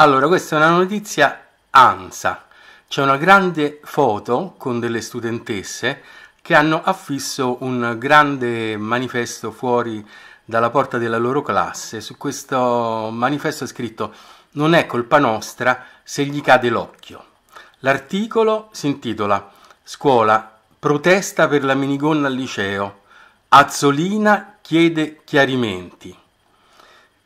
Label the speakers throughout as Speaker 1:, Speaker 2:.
Speaker 1: Allora, questa è una notizia ANSA. C'è una grande foto con delle studentesse che hanno affisso un grande manifesto fuori dalla porta della loro classe. Su questo manifesto è scritto Non è colpa nostra se gli cade l'occhio. L'articolo si intitola Scuola, protesta per la minigonna al liceo. Azzolina chiede chiarimenti.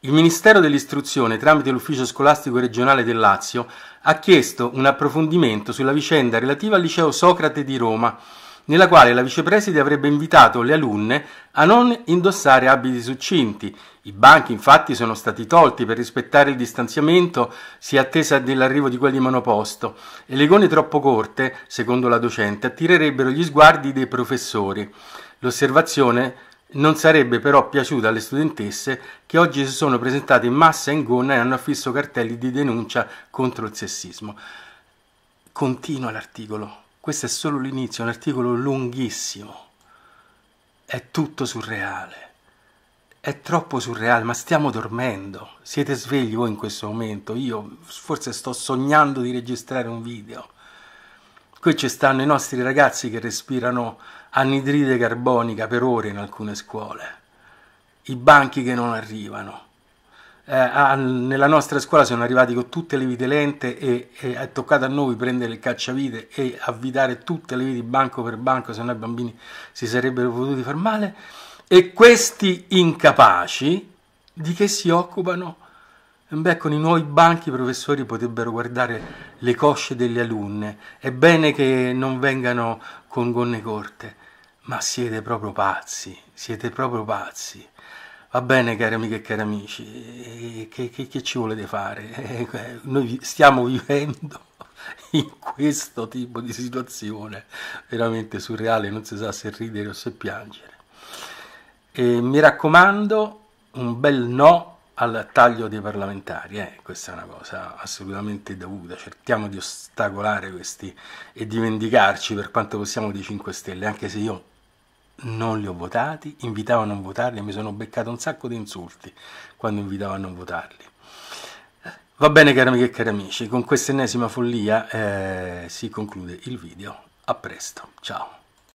Speaker 1: Il Ministero dell'Istruzione, tramite l'Ufficio Scolastico Regionale del Lazio, ha chiesto un approfondimento sulla vicenda relativa al liceo Socrate di Roma, nella quale la vicepreside avrebbe invitato le alunne a non indossare abiti succinti. I banchi infatti sono stati tolti per rispettare il distanziamento, si è attesa dell'arrivo di quelli monoposto e le gone troppo corte, secondo la docente, attirerebbero gli sguardi dei professori. L'osservazione non sarebbe però piaciuto alle studentesse che oggi si sono presentate in massa in gonna e hanno affisso cartelli di denuncia contro il sessismo. Continua l'articolo, questo è solo l'inizio, è un articolo lunghissimo, è tutto surreale. È troppo surreale, ma stiamo dormendo. Siete svegli voi in questo momento? Io forse sto sognando di registrare un video. Qui ci stanno i nostri ragazzi che respirano anidride carbonica per ore in alcune scuole, i banchi che non arrivano. Eh, a, nella nostra scuola sono arrivati con tutte le vite lente e, e, è toccato a noi prendere il cacciavite e avvitare tutte le viti banco per banco, se no i bambini si sarebbero potuti far male. E questi incapaci di che si occupano? Beh, con i nuovi banchi i professori potrebbero guardare le cosce delle alunne. È bene che non vengano con gonne corte. Ma siete proprio pazzi, siete proprio pazzi. Va bene, cari amiche e cari amici, eh, che, che, che ci volete fare? Eh, eh, noi stiamo vivendo in questo tipo di situazione veramente surreale, non si sa se ridere o se piangere. E mi raccomando, un bel no al taglio dei parlamentari, eh, questa è una cosa assolutamente dovuta, cerchiamo di ostacolare questi e di vendicarci per quanto possiamo dei 5 Stelle, anche se io non li ho votati, invitavo a non votarli e mi sono beccato un sacco di insulti quando invitavo a non votarli. Va bene cari amiche e cari amici, con questa ennesima follia eh, si conclude il video, a presto, ciao!